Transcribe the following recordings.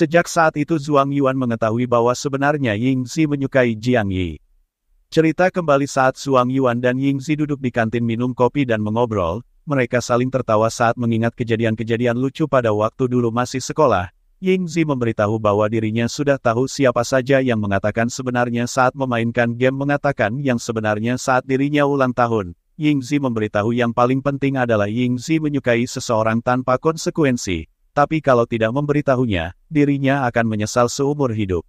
Sejak saat itu Zhuang Yuan mengetahui bahwa sebenarnya Ying Zi menyukai Jiang Yi. Cerita kembali saat Zhuang Yuan dan Ying Zi duduk di kantin minum kopi dan mengobrol, mereka saling tertawa saat mengingat kejadian-kejadian lucu pada waktu dulu masih sekolah. Ying Zi memberitahu bahwa dirinya sudah tahu siapa saja yang mengatakan sebenarnya saat memainkan game mengatakan yang sebenarnya saat dirinya ulang tahun. Ying Zi memberitahu yang paling penting adalah Ying Zi menyukai seseorang tanpa konsekuensi tapi kalau tidak memberitahunya, dirinya akan menyesal seumur hidup.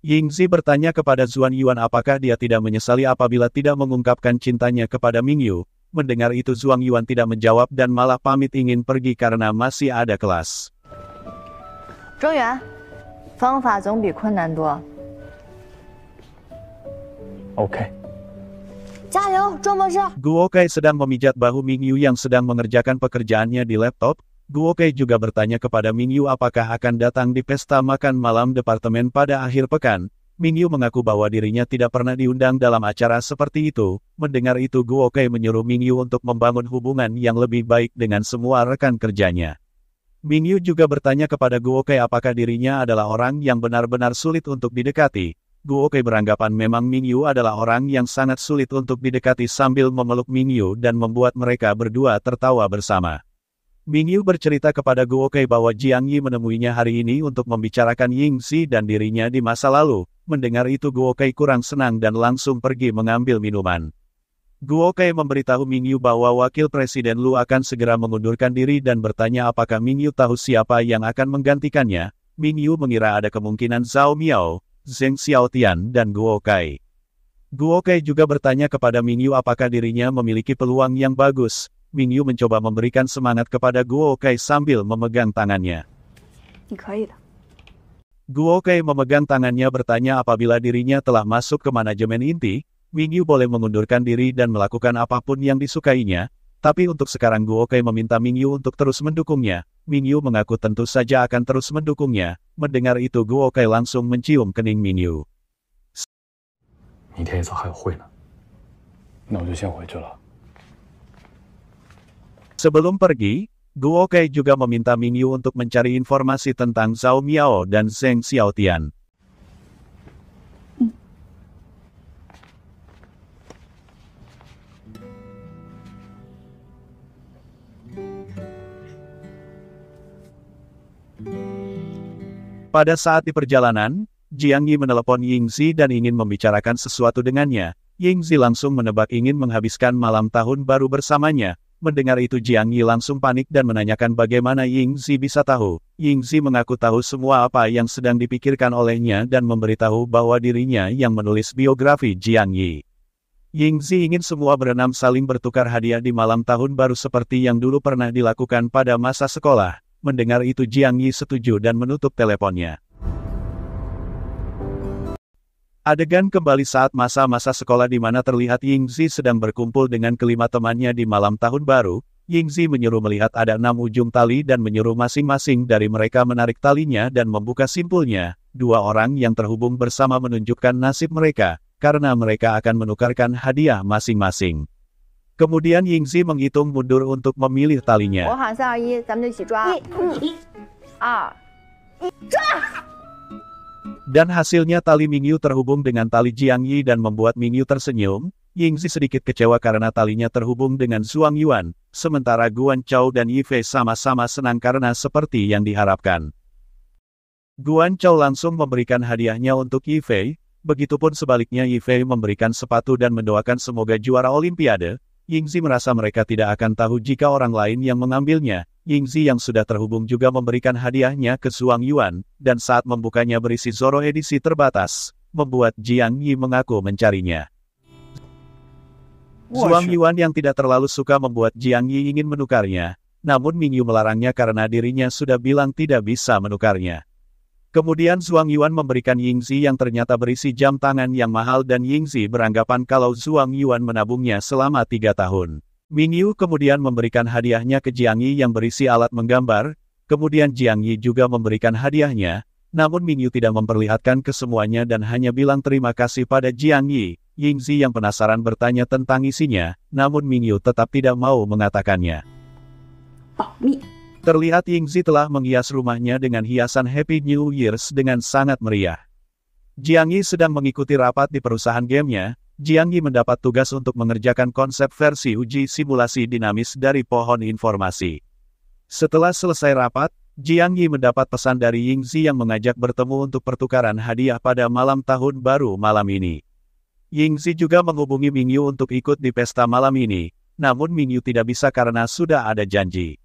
Yingzi bertanya kepada Zuan Yuan apakah dia tidak menyesali apabila tidak mengungkapkan cintanya kepada Ming Yu. Mendengar itu Zuan Yuan tidak menjawab dan malah pamit ingin pergi karena masih ada kelas. Zhong Guo Kai sedang memijat bahu Ming Yu yang sedang mengerjakan pekerjaannya di laptop, Guo Pei juga bertanya kepada Yu apakah akan datang di pesta makan malam departemen pada akhir pekan. Yu mengaku bahwa dirinya tidak pernah diundang dalam acara seperti itu. Mendengar itu Guo Pei menyuruh Yu untuk membangun hubungan yang lebih baik dengan semua rekan kerjanya. Yu juga bertanya kepada Guo Pei apakah dirinya adalah orang yang benar-benar sulit untuk didekati. Guo Pei beranggapan memang Yu adalah orang yang sangat sulit untuk didekati sambil memeluk Yu dan membuat mereka berdua tertawa bersama. Ming Yu bercerita kepada Guo Kai bahwa Jiang Yi menemuinya hari ini untuk membicarakan Ying Xi dan dirinya di masa lalu. Mendengar itu Guo Kai kurang senang dan langsung pergi mengambil minuman. Guo Kai memberitahu Ming Yu bahwa Wakil Presiden Lu akan segera mengundurkan diri dan bertanya apakah Ming Yu tahu siapa yang akan menggantikannya. Ming Yu mengira ada kemungkinan Zhao Miao, Zheng Xiaotian dan Guo Kai. Guo Kai juga bertanya kepada Ming Yu apakah dirinya memiliki peluang yang bagus. Ming mencoba memberikan semangat kepada Guo Kai sambil memegang tangannya. Guo Kai memegang tangannya bertanya apabila dirinya telah masuk ke manajemen inti, Ming boleh mengundurkan diri dan melakukan apapun yang disukainya, tapi untuk sekarang Guo Kai meminta Ming untuk terus mendukungnya. Ming mengaku tentu saja akan terus mendukungnya. Mendengar itu Guo Kai langsung mencium kening Ming Yu. Sebelum pergi, Guo Kai juga meminta Mingyu untuk mencari informasi tentang Zhao Miao dan Zheng Xiaotian. Pada saat di perjalanan, Jiang Yi menelepon Ying Zi dan ingin membicarakan sesuatu dengannya. Ying Zi langsung menebak ingin menghabiskan malam tahun baru bersamanya, Mendengar itu Jiang Yi langsung panik dan menanyakan bagaimana Ying Zi bisa tahu. Ying Zi mengaku tahu semua apa yang sedang dipikirkan olehnya dan memberitahu bahwa dirinya yang menulis biografi Jiang Yi. Ying Zi ingin semua berenam saling bertukar hadiah di malam tahun baru seperti yang dulu pernah dilakukan pada masa sekolah. Mendengar itu Jiang Yi setuju dan menutup teleponnya. Adegan kembali saat masa-masa sekolah di mana terlihat Yingzi sedang berkumpul dengan kelima temannya di malam tahun baru. Yingzi menyuruh melihat ada enam ujung tali dan menyuruh masing-masing dari mereka menarik talinya dan membuka simpulnya. Dua orang yang terhubung bersama menunjukkan nasib mereka, karena mereka akan menukarkan hadiah masing-masing. Kemudian Yingzi menghitung mundur untuk memilih talinya. Oh, iya, dan hasilnya tali Mingyu terhubung dengan tali Jiang Yi dan membuat Mingyu tersenyum, Yingzi sedikit kecewa karena talinya terhubung dengan Zhuang Yuan, sementara Guan Chao dan Yifei sama-sama senang karena seperti yang diharapkan. Guan Chao langsung memberikan hadiahnya untuk Yifei, begitupun sebaliknya Yifei memberikan sepatu dan mendoakan semoga juara Olimpiade, Yingzi merasa mereka tidak akan tahu jika orang lain yang mengambilnya, Yingzi yang sudah terhubung juga memberikan hadiahnya ke Zhuang Yuan, dan saat membukanya berisi Zoro edisi terbatas, membuat Jiang Yi mengaku mencarinya. Zhuang Yuan yang tidak terlalu suka membuat Jiang Yi ingin menukarnya, namun Ming Yu melarangnya karena dirinya sudah bilang tidak bisa menukarnya. Kemudian Zhuang Yuan memberikan Yingzi yang ternyata berisi jam tangan yang mahal dan Yingzi beranggapan kalau Zhuang Yuan menabungnya selama tiga tahun. Ming Yu kemudian memberikan hadiahnya ke Jiang Yi yang berisi alat menggambar, kemudian Jiang Yi juga memberikan hadiahnya, namun Ming Yu tidak memperlihatkan kesemuanya dan hanya bilang terima kasih pada Jiang Yi. Ying Zi yang penasaran bertanya tentang isinya, namun Ming Yu tetap tidak mau mengatakannya. Oh, mi. Terlihat Yingzi telah menghias rumahnya dengan hiasan Happy New Year's dengan sangat meriah. Jiang Yi sedang mengikuti rapat di perusahaan gamenya, Jiang Yi mendapat tugas untuk mengerjakan konsep versi uji simulasi dinamis dari pohon informasi. Setelah selesai rapat, Jiang Yi mendapat pesan dari Ying Zi yang mengajak bertemu untuk pertukaran hadiah pada malam tahun baru malam ini. Ying Zi juga menghubungi Ming Yu untuk ikut di pesta malam ini, namun Ming Yu tidak bisa karena sudah ada janji.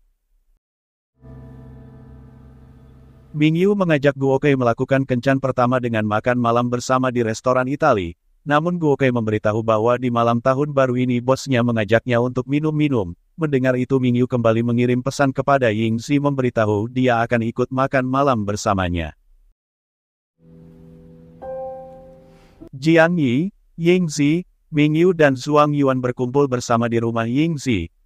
Ming Yu mengajak Guo Kei melakukan kencan pertama dengan makan malam bersama di restoran Itali, namun Guo Kai memberitahu bahwa di malam tahun baru ini bosnya mengajaknya untuk minum-minum. Mendengar itu Mingyu kembali mengirim pesan kepada Ying Zi memberitahu dia akan ikut makan malam bersamanya. Jiang Yi, Ying Ming Mingyu dan Zhuang Yuan berkumpul bersama di rumah Ying Zi.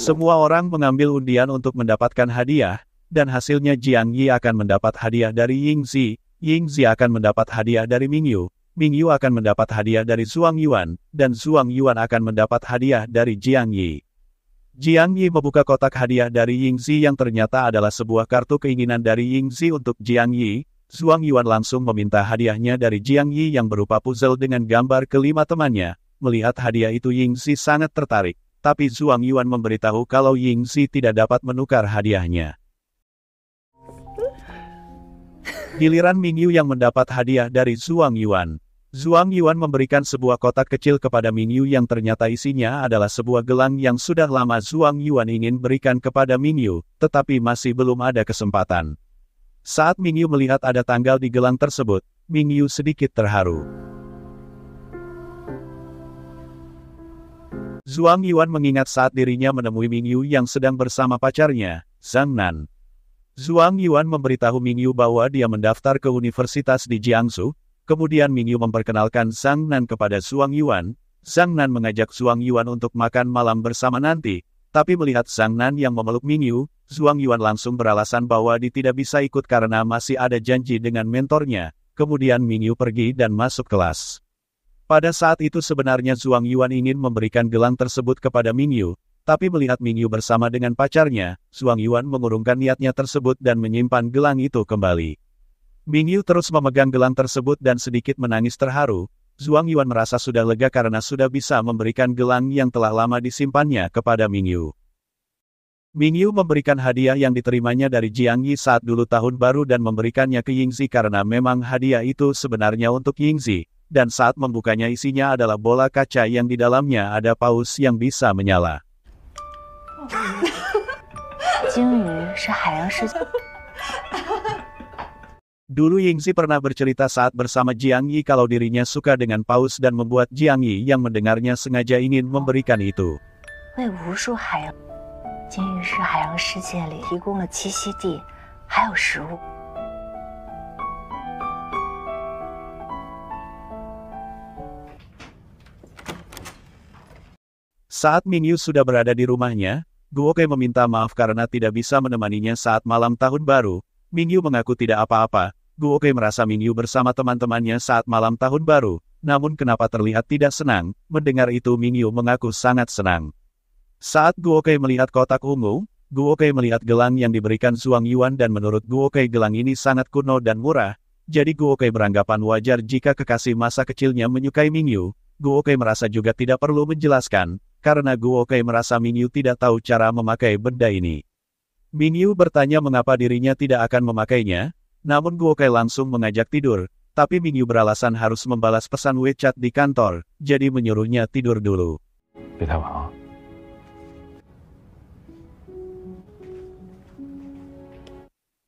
Semua orang mengambil undian untuk mendapatkan hadiah, dan hasilnya Jiang Yi akan mendapat hadiah dari Ying Zi, Ying Zi akan mendapat hadiah dari Ming Yu, Ming Yu akan mendapat hadiah dari Zhuang Yuan, dan Zhuang Yuan akan mendapat hadiah dari Jiang Yi. Jiang Yi membuka kotak hadiah dari Ying Zi yang ternyata adalah sebuah kartu keinginan dari Ying Zi untuk Jiang Yi. Zhuang Yuan langsung meminta hadiahnya dari Jiang Yi yang berupa puzzle dengan gambar kelima temannya. Melihat hadiah itu Ying Xi sangat tertarik, tapi Zhuang Yuan memberitahu kalau Ying Xi tidak dapat menukar hadiahnya. Giliran Ming Yu yang mendapat hadiah dari Zhuang Yuan. Zhuang Yuan memberikan sebuah kotak kecil kepada Ming Yu yang ternyata isinya adalah sebuah gelang yang sudah lama Zhuang Yuan ingin berikan kepada Ming Yu, tetapi masih belum ada kesempatan. Saat Ming Yu melihat ada tanggal di gelang tersebut, Ming Yu sedikit terharu. Zhuang Yuan mengingat saat dirinya menemui Ming Yu yang sedang bersama pacarnya, Zhang Nan. Zhuang Yuan memberitahu Ming Yu bahwa dia mendaftar ke universitas di Jiangsu, kemudian Ming Yu memperkenalkan Zhang Nan kepada Zhuang Yuan. Zhang Nan mengajak Zhuang Yuan untuk makan malam bersama nanti, tapi melihat Zhang Nan yang memeluk Ming Yu, Zhuang Yuan langsung beralasan bahwa dia tidak bisa ikut karena masih ada janji dengan mentornya, kemudian Ming Yu pergi dan masuk kelas. Pada saat itu sebenarnya Zhuang Yuan ingin memberikan gelang tersebut kepada Ming Yu, tapi melihat Ming Yu bersama dengan pacarnya, Zhuang Yuan mengurungkan niatnya tersebut dan menyimpan gelang itu kembali. Ming Yu terus memegang gelang tersebut dan sedikit menangis terharu, Zhuang Yuan merasa sudah lega karena sudah bisa memberikan gelang yang telah lama disimpannya kepada Ming Yu. Ming Yu memberikan hadiah yang diterimanya dari Jiang Yi saat dulu tahun baru dan memberikannya ke Yingzi karena memang hadiah itu sebenarnya untuk Yingzi, dan saat membukanya isinya adalah bola kaca yang di dalamnya ada paus yang bisa menyala. Dulu Yingzi pernah bercerita saat bersama Jiang Yi kalau dirinya suka dengan paus dan membuat Jiang Yi yang mendengarnya sengaja ingin memberikan itu. Saat Mingyu sudah berada di rumahnya, Guo Guoke meminta maaf karena tidak bisa menemaninya saat malam tahun baru. Mingyu mengaku tidak apa-apa. Guo Guoke merasa Mingyu bersama teman-temannya saat malam tahun baru, namun kenapa terlihat tidak senang, mendengar itu Mingyu mengaku sangat senang. Saat Guo Guoke melihat kotak ungu, Guo Guoke melihat gelang yang diberikan Suang Yuan dan menurut Guo Guoke gelang ini sangat kuno dan murah, jadi Guo Guoke beranggapan wajar jika kekasih masa kecilnya menyukai Mingyu, Guoke merasa juga tidak perlu menjelaskan, karena Guo Guokai merasa Mingyu tidak tahu cara memakai benda ini. Mingyu bertanya mengapa dirinya tidak akan memakainya, namun Guo Guokai langsung mengajak tidur, tapi Mingyu beralasan harus membalas pesan WeChat di kantor, jadi menyuruhnya tidur dulu. Tidak mau.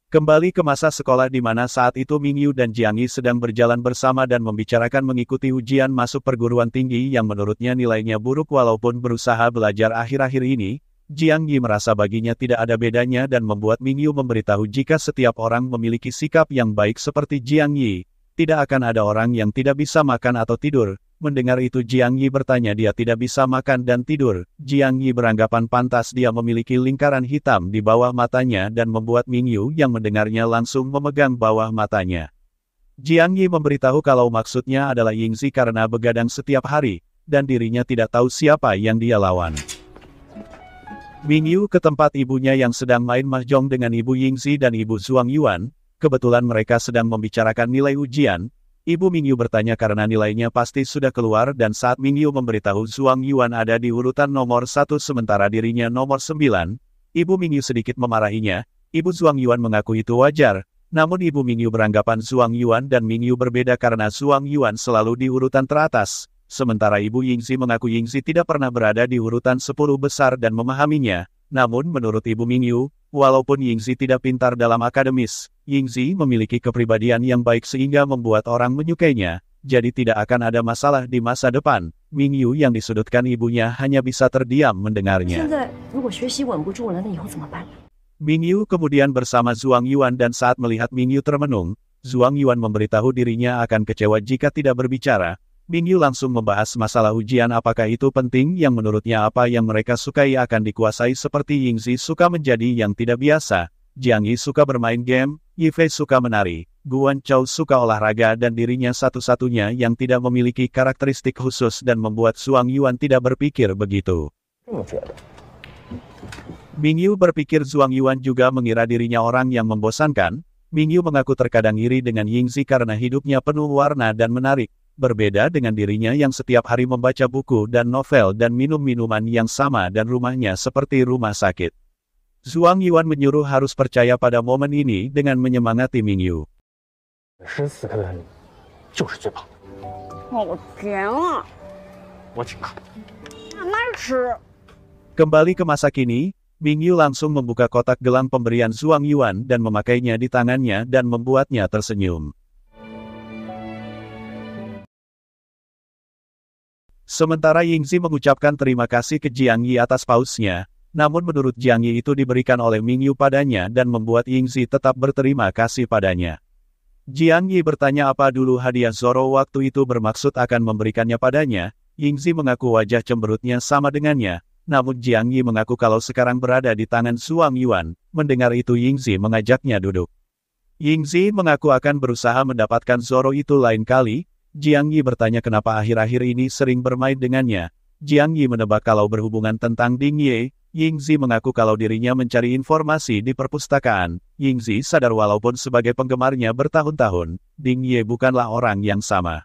Kembali ke masa sekolah di mana saat itu Mingyu dan Jiang Yi sedang berjalan bersama dan membicarakan mengikuti ujian masuk perguruan tinggi yang menurutnya nilainya buruk walaupun berusaha belajar akhir-akhir ini, Jiang Yi merasa baginya tidak ada bedanya dan membuat Mingyu memberitahu jika setiap orang memiliki sikap yang baik seperti Jiang Yi, tidak akan ada orang yang tidak bisa makan atau tidur, Mendengar itu Jiang Yi bertanya dia tidak bisa makan dan tidur, Jiang Yi beranggapan pantas dia memiliki lingkaran hitam di bawah matanya dan membuat Ming Yu yang mendengarnya langsung memegang bawah matanya. Jiang Yi memberitahu kalau maksudnya adalah Ying Zi karena begadang setiap hari, dan dirinya tidak tahu siapa yang dia lawan. Ming Yu ke tempat ibunya yang sedang main mahjong dengan ibu Ying Zi dan ibu Zhuang Yuan, kebetulan mereka sedang membicarakan nilai ujian, Ibu Mingyu bertanya karena nilainya pasti sudah keluar dan saat Mingyu memberitahu Zhuang Yuan ada di urutan nomor satu sementara dirinya nomor sembilan, Ibu Mingyu sedikit memarahinya, Ibu Zhuang Yuan mengaku itu wajar, namun Ibu Mingyu beranggapan Zhuang Yuan dan Mingyu berbeda karena Zhuang Yuan selalu di urutan teratas, sementara Ibu Yingzi mengaku Yingzi tidak pernah berada di urutan sepuluh besar dan memahaminya. Namun menurut Ibu Mingyu, walaupun Yingzi tidak pintar dalam akademis, Yingzi memiliki kepribadian yang baik sehingga membuat orang menyukainya, jadi tidak akan ada masalah di masa depan. Mingyu Yu yang disudutkan ibunya hanya bisa terdiam mendengarnya. Mingyu kemudian bersama Zhuang Yuan dan saat melihat Mingyu termenung, Zhuang Yuan memberitahu dirinya akan kecewa jika tidak berbicara. Mingyu langsung membahas masalah ujian apakah itu penting yang menurutnya apa yang mereka sukai akan dikuasai seperti Yingzi suka menjadi yang tidak biasa. Jiang Yi suka bermain game, Yifei suka menari, Guan Chao suka olahraga dan dirinya satu-satunya yang tidak memiliki karakteristik khusus dan membuat Suang Yuan tidak berpikir begitu. Ming Yu berpikir Zhuang Yuan juga mengira dirinya orang yang membosankan, Ming Yu mengaku terkadang iri dengan Ying Zi karena hidupnya penuh warna dan menarik, berbeda dengan dirinya yang setiap hari membaca buku dan novel dan minum minuman yang sama dan rumahnya seperti rumah sakit. Zhuang Yuan menyuruh harus percaya pada momen ini dengan menyemangati Ming Yu. Oh, Kembali ke masa kini, Ming Yu langsung membuka kotak gelang pemberian Zhuang Yuan dan memakainya di tangannya dan membuatnya tersenyum. Sementara Yingzi mengucapkan terima kasih ke Jiang Yi atas pausnya, namun menurut Jiang Yi itu diberikan oleh Ming Yu padanya dan membuat Ying Zi tetap berterima kasih padanya. Jiang Yi bertanya apa dulu hadiah Zoro waktu itu bermaksud akan memberikannya padanya, Ying Zi mengaku wajah cemberutnya sama dengannya, namun Jiang Yi mengaku kalau sekarang berada di tangan Suang Yuan, mendengar itu Ying Zi mengajaknya duduk. Ying Zi mengaku akan berusaha mendapatkan Zoro itu lain kali, Jiang Yi bertanya kenapa akhir-akhir ini sering bermain dengannya, Jiang Yi menebak kalau berhubungan tentang Ding Ye, Yingzi mengaku kalau dirinya mencari informasi di perpustakaan. Yingzi sadar walaupun sebagai penggemarnya bertahun-tahun, Ding Ye bukanlah orang yang sama.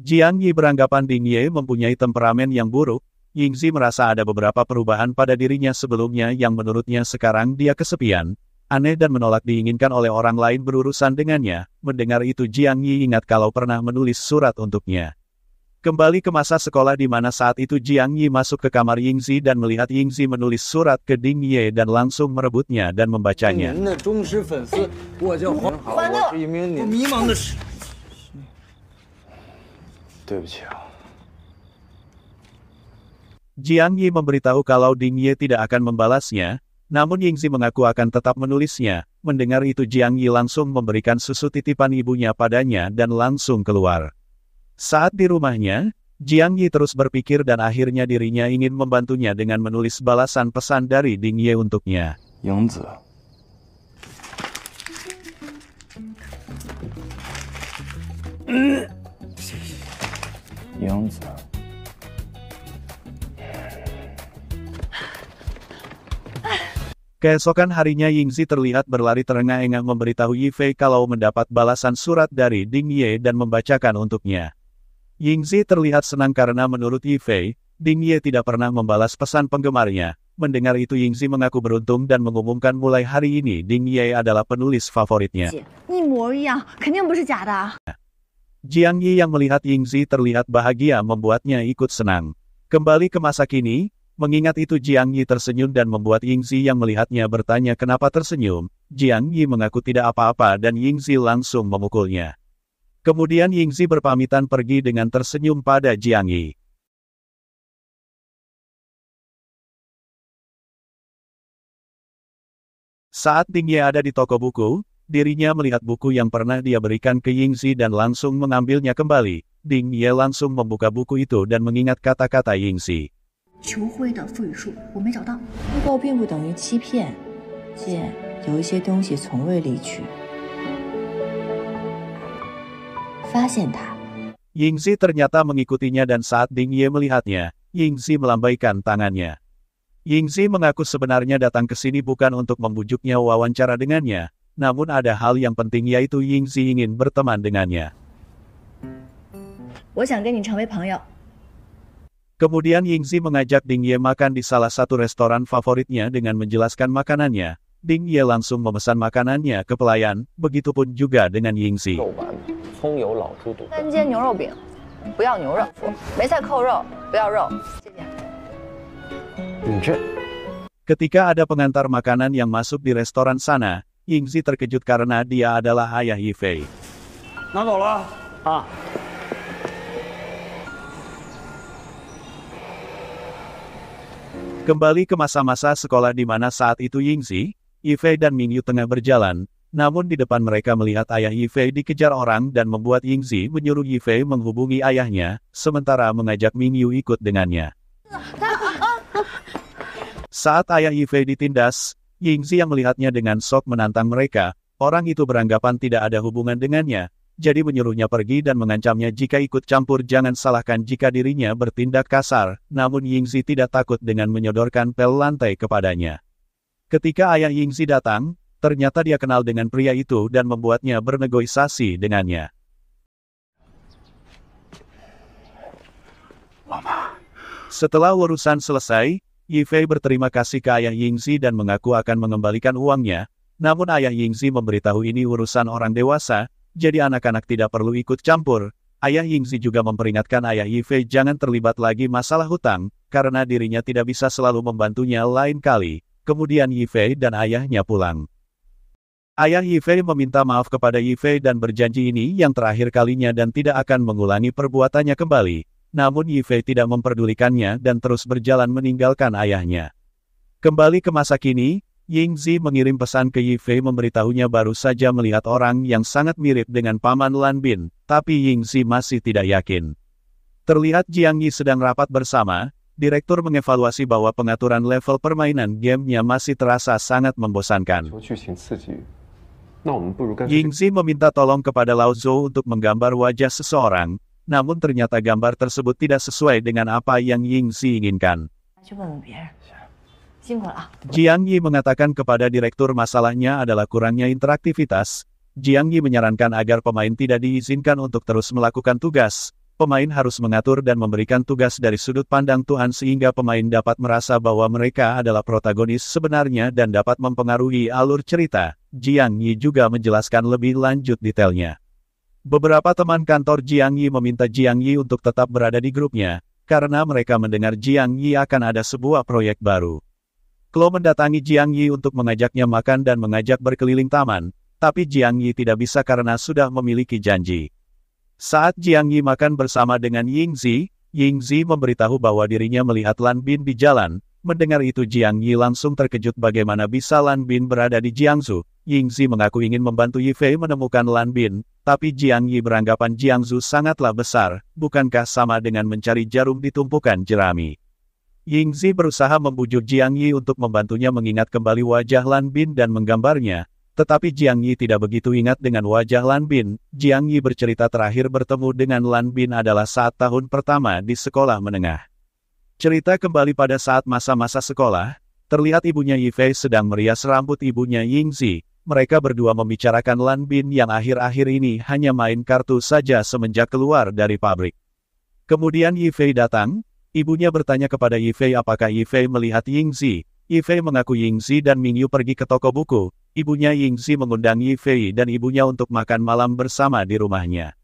Jiang Yi beranggapan Ding Ye mempunyai temperamen yang buruk, Yingzi merasa ada beberapa perubahan pada dirinya sebelumnya yang menurutnya sekarang dia kesepian, aneh dan menolak diinginkan oleh orang lain berurusan dengannya. Mendengar itu Jiang Yi ingat kalau pernah menulis surat untuknya. Kembali ke masa sekolah di mana saat itu Jiang Yi masuk ke kamar Yingzi dan melihat Yingzi menulis surat ke Ding Ye dan langsung merebutnya dan membacanya. Hm, hm, Jiang Yi memberitahu kalau Ding Ye tidak akan membalasnya, namun Yingzi mengaku akan tetap menulisnya. Mendengar itu Jiang Yi langsung memberikan susu titipan ibunya padanya dan langsung keluar. Saat di rumahnya, Jiang Yi terus berpikir dan akhirnya dirinya ingin membantunya dengan menulis balasan pesan dari Ding Ye untuknya. Yongzi. Yongzi. Keesokan harinya Yingzi terlihat berlari terengah-engah memberitahu Yifei kalau mendapat balasan surat dari Ding Ye dan membacakan untuknya. Yingzi terlihat senang karena menurut Yifei, Ding Ye tidak pernah membalas pesan penggemarnya. Mendengar itu Yingzi mengaku beruntung dan mengumumkan mulai hari ini Ding Ye adalah penulis favoritnya. Ya? Jiang Yi yang melihat Yingzi terlihat bahagia membuatnya ikut senang. Kembali ke masa kini, mengingat itu Jiang Yi tersenyum dan membuat Yingzi yang melihatnya bertanya kenapa tersenyum. Jiang Yi mengaku tidak apa-apa dan Yingzi langsung memukulnya. Kemudian Yingzi berpamitan pergi dengan tersenyum pada Jiang Yi. Saat Ding Ye ada di toko buku, dirinya melihat buku yang pernah dia berikan ke Yingzi dan langsung mengambilnya kembali. Ding Ye langsung membuka buku itu dan mengingat kata-kata Yingzi. Hukou Zi ternyata mengikutinya dan saat Ding Ye melihatnya, Yingzi melambaikan tangannya. Yingzi mengaku sebenarnya datang ke sini bukan untuk membujuknya wawancara dengannya, namun ada hal yang penting yaitu Yingzi ingin berteman dengannya. Kemudian Yingzi mengajak Ding Ye makan di salah satu restoran favoritnya dengan menjelaskan makanannya. Ding Ye langsung memesan makanannya ke pelayan, begitupun juga dengan Yingzi. 葱油老猪肚。干煎牛肉饼，不要牛肉；梅菜扣肉，不要肉。谢谢。你这。Ketika ada pengantar makanan yang masuk di restoran sana, Yingzi terkejut karena dia adalah ayah Yifei. Nanggolah. Ah. Kembali ke masa-masa sekolah di mana saat itu Yingzi, Yifei dan Mingyu tengah berjalan, namun di depan mereka melihat ayah Yifei dikejar orang dan membuat Yingzi menyuruh Yifei menghubungi ayahnya, sementara mengajak Ming Yu ikut dengannya. Saat ayah Yifei ditindas, Yingzi yang melihatnya dengan sok menantang mereka, orang itu beranggapan tidak ada hubungan dengannya, jadi menyuruhnya pergi dan mengancamnya jika ikut campur jangan salahkan jika dirinya bertindak kasar, namun Yingzi tidak takut dengan menyodorkan pel lantai kepadanya. Ketika ayah Yingzi datang, Ternyata dia kenal dengan pria itu dan membuatnya bernegosiasi dengannya. Mama. Setelah urusan selesai, Yifei berterima kasih ke ayah Yingzi dan mengaku akan mengembalikan uangnya, namun ayah Yingzi memberitahu ini urusan orang dewasa, jadi anak-anak tidak perlu ikut campur. Ayah Yingzi juga memperingatkan ayah Yifei jangan terlibat lagi masalah hutang, karena dirinya tidak bisa selalu membantunya lain kali. Kemudian Yifei dan ayahnya pulang. Ayah Yifei meminta maaf kepada Yifei dan berjanji ini yang terakhir kalinya dan tidak akan mengulangi perbuatannya kembali. Namun Yifei tidak memperdulikannya dan terus berjalan meninggalkan ayahnya. Kembali ke masa kini, Yingzi mengirim pesan ke Yifei memberitahunya baru saja melihat orang yang sangat mirip dengan paman Lan Bin, tapi Yingzi masih tidak yakin. Terlihat Jiang Yi sedang rapat bersama, direktur mengevaluasi bahwa pengaturan level permainan gamenya masih terasa sangat membosankan. Yingzi meminta tolong kepada Lao Zhou untuk menggambar wajah seseorang, namun ternyata gambar tersebut tidak sesuai dengan apa yang Yingzi inginkan. Ya. Jiang Yi mengatakan kepada direktur masalahnya adalah kurangnya interaktivitas. Jiang Yi menyarankan agar pemain tidak diizinkan untuk terus melakukan tugas, pemain harus mengatur dan memberikan tugas dari sudut pandang Tuhan sehingga pemain dapat merasa bahwa mereka adalah protagonis sebenarnya dan dapat mempengaruhi alur cerita. Jiang Yi juga menjelaskan lebih lanjut detailnya. Beberapa teman kantor Jiang Yi meminta Jiang Yi untuk tetap berada di grupnya, karena mereka mendengar Jiang Yi akan ada sebuah proyek baru. Klo mendatangi Jiang Yi untuk mengajaknya makan dan mengajak berkeliling taman, tapi Jiang Yi tidak bisa karena sudah memiliki janji. Saat Jiang Yi makan bersama dengan Ying Zi, Ying Zi memberitahu bahwa dirinya melihat Lan Bin di jalan, mendengar itu Jiang Yi langsung terkejut bagaimana bisa Lan Bin berada di Jiangsu. Ying Zi mengaku ingin membantu Yifei menemukan Lan Bin, tapi Jiang Yi beranggapan Jiangsu sangatlah besar, bukankah sama dengan mencari jarum di tumpukan jerami. Ying Zi berusaha membujuk Jiang Yi untuk membantunya mengingat kembali wajah Lan Bin dan menggambarnya, tetapi Jiang Yi tidak begitu ingat dengan wajah Lan Bin. Jiang Yi bercerita terakhir bertemu dengan Lan Bin adalah saat tahun pertama di sekolah menengah. Cerita kembali pada saat masa-masa sekolah, terlihat ibunya Yi Fei sedang merias rambut ibunya Ying Zi. Mereka berdua membicarakan Lan Bin yang akhir-akhir ini hanya main kartu saja semenjak keluar dari pabrik. Kemudian Yi Fei datang, ibunya bertanya kepada Yi Fei apakah Yi Fei melihat Yingzi. Yi Fei mengaku Ying Zi dan Mingyu pergi ke toko buku, ibunya Yingzi mengundang Yifei dan ibunya untuk makan malam bersama di rumahnya.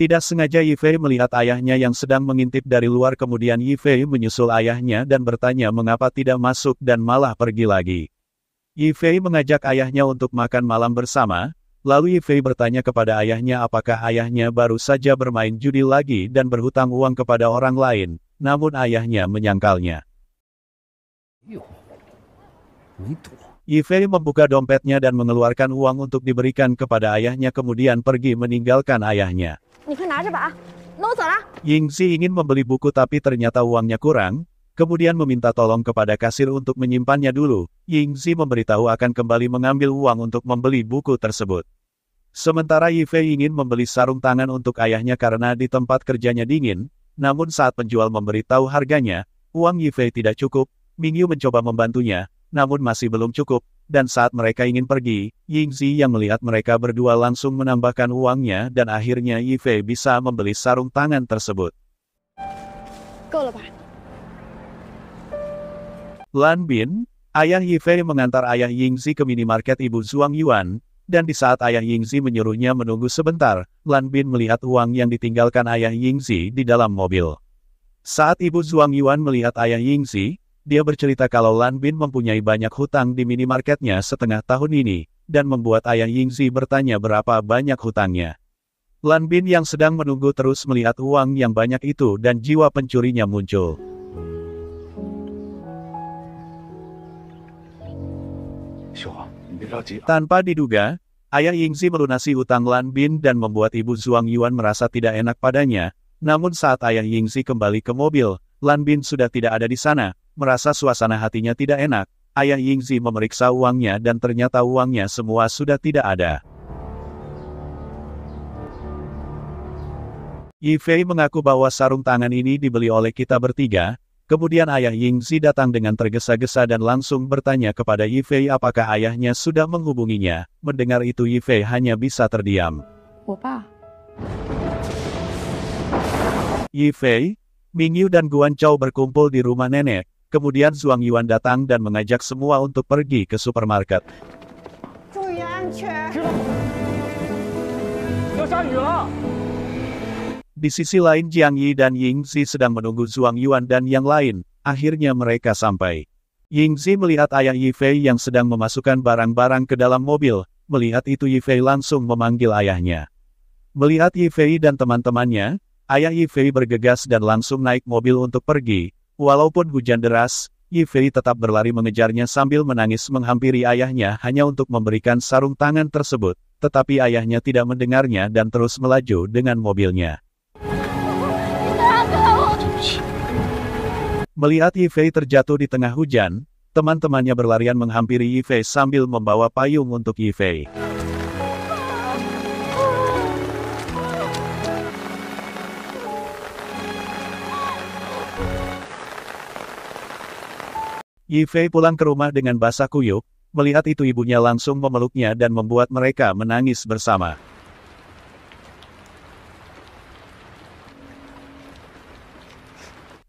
Tidak sengaja Yifei melihat ayahnya yang sedang mengintip dari luar kemudian Yifei menyusul ayahnya dan bertanya mengapa tidak masuk dan malah pergi lagi. Yifei mengajak ayahnya untuk makan malam bersama, lalu Yifei bertanya kepada ayahnya apakah ayahnya baru saja bermain judi lagi dan berhutang uang kepada orang lain, namun ayahnya menyangkalnya. Yuh, itu. Yifei membuka dompetnya dan mengeluarkan uang untuk diberikan kepada ayahnya kemudian pergi meninggalkan ayahnya. Yingzi ingin membeli buku tapi ternyata uangnya kurang, kemudian meminta tolong kepada kasir untuk menyimpannya dulu. Yingzi memberitahu akan kembali mengambil uang untuk membeli buku tersebut. Sementara Yifei ingin membeli sarung tangan untuk ayahnya karena di tempat kerjanya dingin, namun saat penjual memberitahu harganya, uang Yifei tidak cukup, Mingyu mencoba membantunya, namun masih belum cukup, dan saat mereka ingin pergi, Ying Zi yang melihat mereka berdua langsung menambahkan uangnya dan akhirnya Yifei bisa membeli sarung tangan tersebut. Lan Bin, ayah Yifei mengantar ayah Ying Zi ke minimarket ibu Zhuang Yuan, dan di saat ayah Ying Zi menyuruhnya menunggu sebentar, Lan Bin melihat uang yang ditinggalkan ayah Ying Zi di dalam mobil. Saat ibu Zhuang Yuan melihat ayah Ying Zi, dia bercerita kalau Lan Bin mempunyai banyak hutang di minimarketnya setengah tahun ini, dan membuat ayah Yingzi bertanya berapa banyak hutangnya. Lan Bin yang sedang menunggu terus melihat uang yang banyak itu dan jiwa pencurinya muncul. Tanpa diduga, ayah Yingzi melunasi hutang Lan Bin dan membuat ibu Zhuang Yuan merasa tidak enak padanya, namun saat ayah Yingzi kembali ke mobil, Lan Bin sudah tidak ada di sana, Merasa suasana hatinya tidak enak, ayah Yingzi memeriksa uangnya dan ternyata uangnya semua sudah tidak ada. Yifei mengaku bahwa sarung tangan ini dibeli oleh kita bertiga, kemudian ayah Yingzi datang dengan tergesa-gesa dan langsung bertanya kepada Yifei apakah ayahnya sudah menghubunginya. Mendengar itu Yifei hanya bisa terdiam. Opa. Yi Mingyu dan Guan Chao berkumpul di rumah nenek, Kemudian Zhuang Yuan datang dan mengajak semua untuk pergi ke supermarket. Di sisi lain Jiang Yi dan Ying Zi sedang menunggu Zhuang Yuan dan yang lain, akhirnya mereka sampai. Ying Zi melihat ayah Yi Fei yang sedang memasukkan barang-barang ke dalam mobil, melihat itu Yi Fei langsung memanggil ayahnya. Melihat Yi Fei dan teman-temannya, ayah Yi Fei bergegas dan langsung naik mobil untuk pergi, Walaupun hujan deras, Yifei tetap berlari mengejarnya sambil menangis menghampiri ayahnya hanya untuk memberikan sarung tangan tersebut, tetapi ayahnya tidak mendengarnya dan terus melaju dengan mobilnya. Melihat Yifei terjatuh di tengah hujan, teman-temannya berlarian menghampiri Yifei sambil membawa payung untuk Yifei. Yifei pulang ke rumah dengan basah kuyup, melihat itu ibunya langsung memeluknya dan membuat mereka menangis bersama.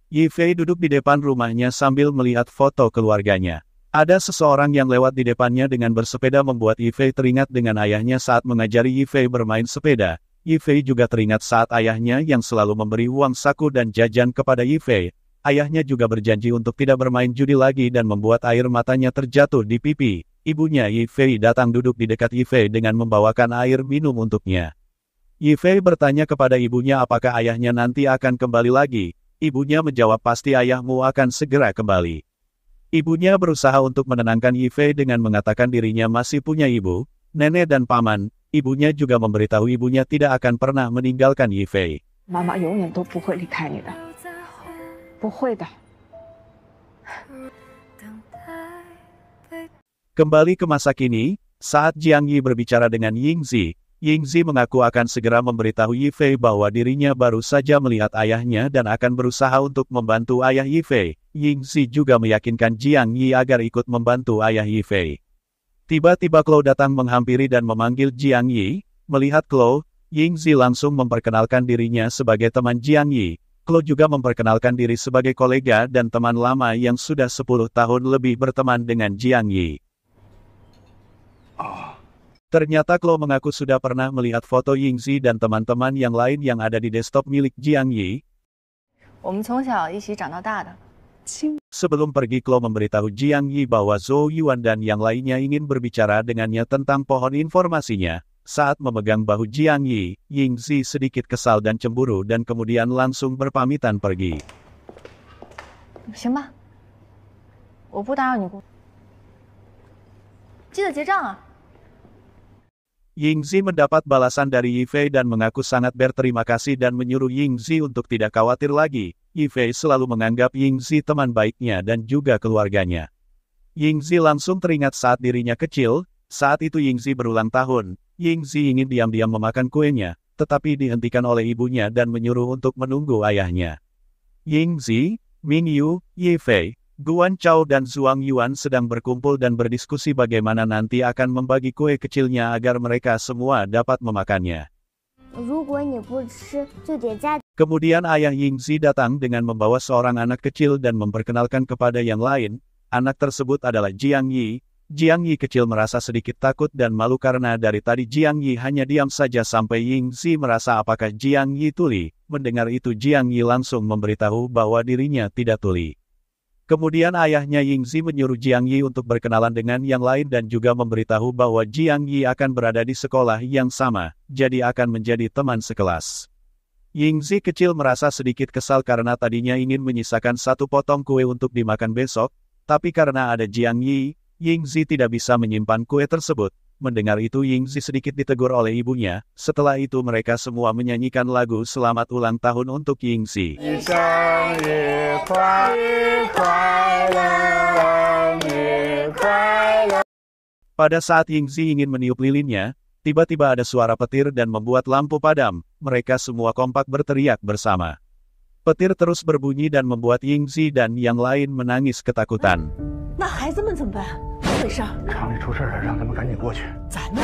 Yifei duduk di depan rumahnya sambil melihat foto keluarganya. Ada seseorang yang lewat di depannya dengan bersepeda membuat Yifei teringat dengan ayahnya saat mengajari Yifei bermain sepeda. Yifei juga teringat saat ayahnya yang selalu memberi uang saku dan jajan kepada Yifei, Ayahnya juga berjanji untuk tidak bermain judi lagi dan membuat air matanya terjatuh di pipi. Ibunya Yifei datang duduk di dekat Yifei dengan membawakan air minum untuknya. Yifei bertanya kepada ibunya apakah ayahnya nanti akan kembali lagi. Ibunya menjawab pasti ayahmu akan segera kembali. Ibunya berusaha untuk menenangkan Yifei dengan mengatakan dirinya masih punya ibu, nenek dan paman. Ibunya juga memberitahu ibunya tidak akan pernah meninggalkan Yifei. Mama Kembali ke masa kini, saat Jiang Yi berbicara dengan Ying Zi, Ying Zi mengaku akan segera memberitahu Yi Yifei bahwa dirinya baru saja melihat ayahnya dan akan berusaha untuk membantu ayah Yi Ying Zi juga meyakinkan Jiang Yi agar ikut membantu ayah Yi Yifei. Tiba-tiba Klo datang menghampiri dan memanggil Jiang Yi. Melihat Klo, Zi langsung memperkenalkan dirinya sebagai teman Jiang Yi. Klo juga memperkenalkan diri sebagai kolega dan teman lama yang sudah 10 tahun lebih berteman dengan Jiang Yi. Oh. Ternyata Klo mengaku sudah pernah melihat foto Ying Yingzi dan teman-teman yang lain yang ada di desktop milik Jiang Yi. Sebelum pergi Klo memberitahu Jiang Yi bahwa Zhou Yuan dan yang lainnya ingin berbicara dengannya tentang pohon informasinya, saat memegang bahu Jiang Yi, Yingzi sedikit kesal dan cemburu dan kemudian langsung berpamitan pergi. Yingzi mendapat balasan dari Yifei dan mengaku sangat berterima kasih dan menyuruh Yingzi untuk tidak khawatir lagi. Yifei selalu menganggap Yingzi teman baiknya dan juga keluarganya. Yingzi langsung teringat saat dirinya kecil, saat itu Yingzi berulang tahun, Ying Zi ingin diam-diam memakan kuenya, tetapi dihentikan oleh ibunya dan menyuruh untuk menunggu ayahnya. Ying Zi, Ming Yu, Ye Fei, Guan Chao dan Zhuang Yuan sedang berkumpul dan berdiskusi bagaimana nanti akan membagi kue kecilnya agar mereka semua dapat memakannya. Kemudian ayah Ying Yingzi datang dengan membawa seorang anak kecil dan memperkenalkan kepada yang lain, anak tersebut adalah Jiang Yi, Jiang Yi kecil merasa sedikit takut dan malu karena dari tadi Jiang Yi hanya diam saja sampai Ying Zi merasa apakah Jiang Yi tuli. Mendengar itu Jiang Yi langsung memberitahu bahwa dirinya tidak tuli. Kemudian ayahnya Ying Zi menyuruh Jiang Yi untuk berkenalan dengan yang lain dan juga memberitahu bahwa Jiang Yi akan berada di sekolah yang sama, jadi akan menjadi teman sekelas. Ying Zi kecil merasa sedikit kesal karena tadinya ingin menyisakan satu potong kue untuk dimakan besok, tapi karena ada Jiang Yi, Ying Zi tidak bisa menyimpan kue tersebut. Mendengar itu Ying Zi sedikit ditegur oleh ibunya, setelah itu mereka semua menyanyikan lagu selamat ulang tahun untuk Ying Zi. Pada saat Ying Zi ingin meniup lilinnya, tiba-tiba ada suara petir dan membuat lampu padam, mereka semua kompak berteriak bersama. Petir terus berbunyi dan membuat Ying Zi dan yang lain menangis ketakutan. Nah, 厂里出事了，让他们赶紧过去。咱们？